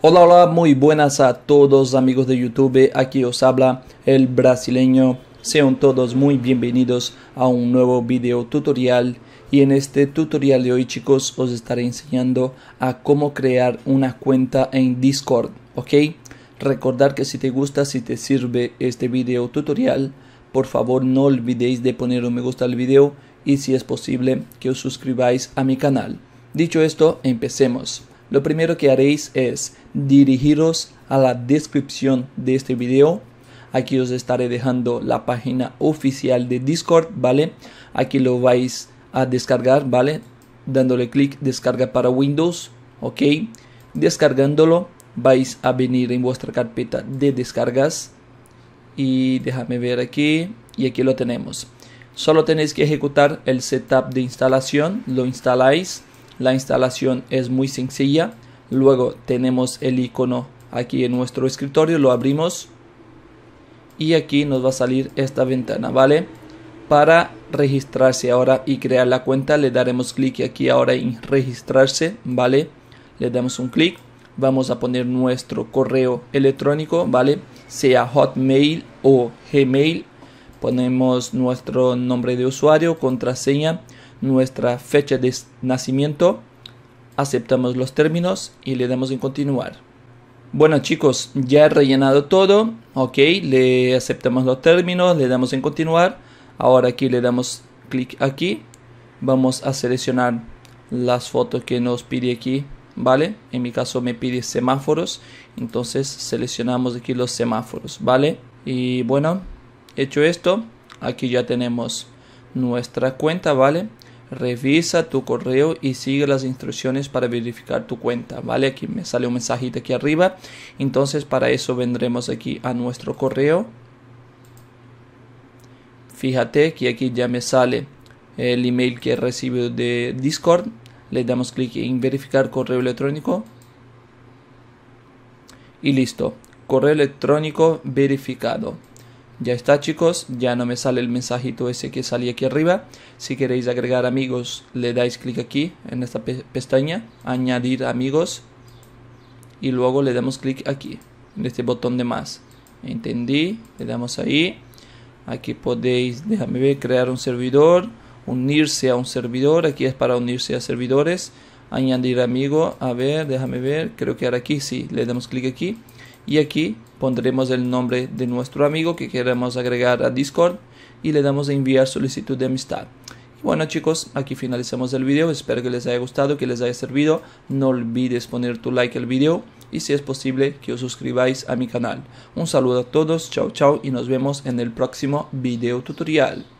Hola, hola, muy buenas a todos amigos de YouTube, aquí os habla el brasileño. Sean todos muy bienvenidos a un nuevo video tutorial y en este tutorial de hoy chicos os estaré enseñando a cómo crear una cuenta en Discord, ¿ok? Recordar que si te gusta, si te sirve este video tutorial, por favor no olvidéis de poner un me gusta al video y si es posible que os suscribáis a mi canal. Dicho esto, empecemos. Lo primero que haréis es dirigiros a la descripción de este video. Aquí os estaré dejando la página oficial de Discord, ¿vale? Aquí lo vais a descargar, ¿vale? Dándole clic descarga para Windows, ¿ok? Descargándolo vais a venir en vuestra carpeta de descargas. Y déjame ver aquí. Y aquí lo tenemos. Solo tenéis que ejecutar el setup de instalación. Lo instaláis la instalación es muy sencilla. Luego tenemos el icono aquí en nuestro escritorio, lo abrimos y aquí nos va a salir esta ventana, ¿vale? Para registrarse ahora y crear la cuenta le daremos clic aquí ahora en registrarse, ¿vale? Le damos un clic, vamos a poner nuestro correo electrónico, ¿vale? Sea Hotmail o Gmail, ponemos nuestro nombre de usuario, contraseña, nuestra fecha de nacimiento, aceptamos los términos y le damos en continuar. Bueno chicos, ya he rellenado todo, ok, le aceptamos los términos, le damos en continuar, ahora aquí le damos clic aquí, vamos a seleccionar las fotos que nos pide aquí, ¿vale? En mi caso me pide semáforos, entonces seleccionamos aquí los semáforos, ¿vale? Y bueno, hecho esto, aquí ya tenemos nuestra cuenta, ¿vale? revisa tu correo y sigue las instrucciones para verificar tu cuenta, ¿vale? Aquí me sale un mensajito aquí arriba. Entonces para eso vendremos aquí a nuestro correo. Fíjate que aquí ya me sale el email que recibido de Discord. Le damos clic en verificar correo electrónico. Y listo. Correo electrónico verificado. Ya está chicos, ya no me sale el mensajito ese que salía aquí arriba. Si queréis agregar amigos, le dais clic aquí en esta pestaña, añadir amigos y luego le damos clic aquí, en este botón de más. Entendí, le damos ahí. Aquí podéis, déjame ver, crear un servidor, unirse a un servidor, aquí es para unirse a servidores, añadir amigo, a ver, déjame ver, creo que ahora aquí sí, le damos clic aquí y aquí pondremos el nombre de nuestro amigo que queremos agregar a Discord y le damos a enviar solicitud de amistad. bueno chicos, aquí finalizamos el video, espero que les haya gustado, que les haya servido, no olvides poner tu like al video y si es posible que os suscribáis a mi canal. Un saludo a todos, chao chao y nos vemos en el próximo video tutorial.